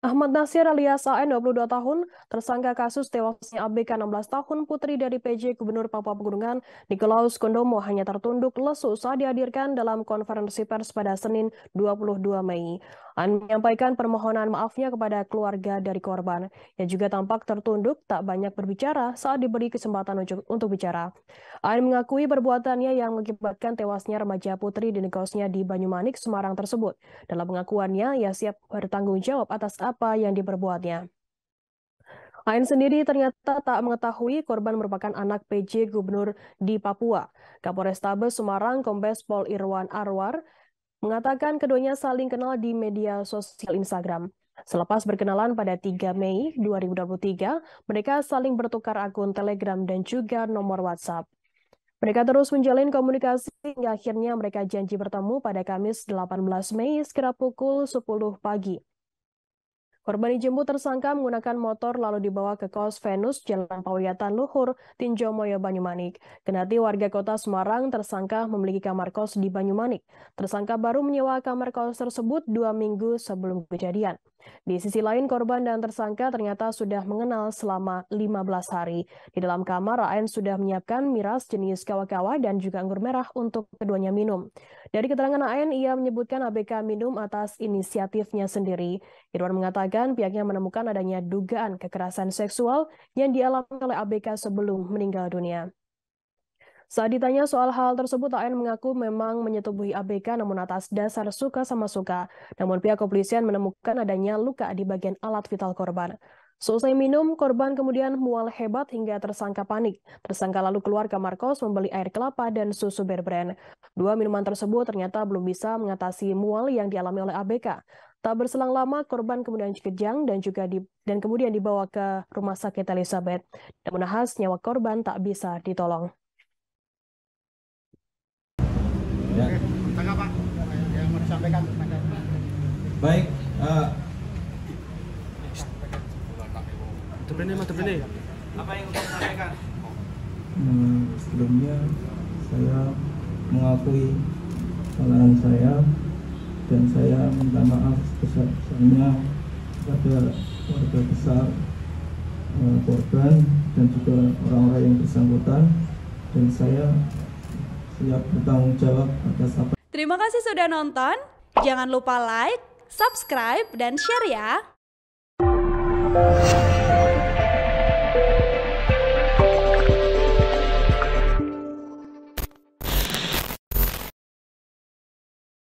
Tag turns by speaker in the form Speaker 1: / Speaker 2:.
Speaker 1: Ahmad Nasir alias AN 22 tahun, tersangka kasus tewasnya ABK 16 tahun putri dari PJ Gubernur Papua Pegunungan, Nikolaus Kondomo hanya tertunduk lesu saat dihadirkan dalam konferensi pers pada Senin 22 Mei. AN menyampaikan permohonan maafnya kepada keluarga dari korban, yang juga tampak tertunduk tak banyak berbicara saat diberi kesempatan untuk, bicara. AN mengakui perbuatannya yang mengakibatkan tewasnya remaja putri di negosnya di Banyumanik, Semarang tersebut. Dalam pengakuannya, ia siap bertanggung jawab atas apa yang diperbuatnya. Ain sendiri ternyata tak mengetahui korban merupakan anak PJ Gubernur di Papua. Kapolrestabes Semarang Kombes Pol Irwan Arwar mengatakan keduanya saling kenal di media sosial Instagram. Selepas berkenalan pada 3 Mei 2023, mereka saling bertukar akun Telegram dan juga nomor WhatsApp. Mereka terus menjalin komunikasi hingga akhirnya mereka janji bertemu pada Kamis 18 Mei sekira pukul 10 pagi. Korban dijemput tersangka menggunakan motor lalu dibawa ke kos Venus Jalan Pawiyatan Luhur, Tinjomoyo, Banyumanik. Kenati warga kota Semarang, tersangka memiliki kamar kos di Banyumanik. Tersangka baru menyewa kamar kos tersebut dua minggu sebelum kejadian. Di sisi lain, korban dan tersangka ternyata sudah mengenal selama 15 hari. Di dalam kamar, AN sudah menyiapkan miras jenis kawa-kawa dan juga anggur merah untuk keduanya minum. Dari keterangan AN, ia menyebutkan ABK minum atas inisiatifnya sendiri. Irwan mengatakan pihaknya menemukan adanya dugaan kekerasan seksual yang dialami oleh ABK sebelum meninggal dunia. Saat ditanya soal hal tersebut, AN mengaku memang menyetubuhi ABK namun atas dasar suka sama suka. Namun pihak kepolisian menemukan adanya luka di bagian alat vital korban. Selesai minum, korban kemudian mual hebat hingga tersangka panik. Tersangka lalu keluar Marcos Markos membeli air kelapa dan susu berbrand. Dua minuman tersebut ternyata belum bisa mengatasi mual yang dialami oleh ABK. Tak berselang lama, korban kemudian kejang dan juga di, dan kemudian dibawa ke rumah sakit Elizabeth. Namun nahas, nyawa korban tak bisa ditolong. ya. Pak yang mau disampaikan Baik, uh, eh, Terbene, Mas, Apa yang untuk sampaikan? Hmm, sebelumnya saya mengakui kesalahan saya dan saya minta maaf sebesar-besarnya kepada warga besar eh, korban dan juga orang-orang yang bersangkutan dan saya siap bertanggung jawab atas apa. Terima kasih sudah nonton. Jangan lupa like, subscribe, dan share ya.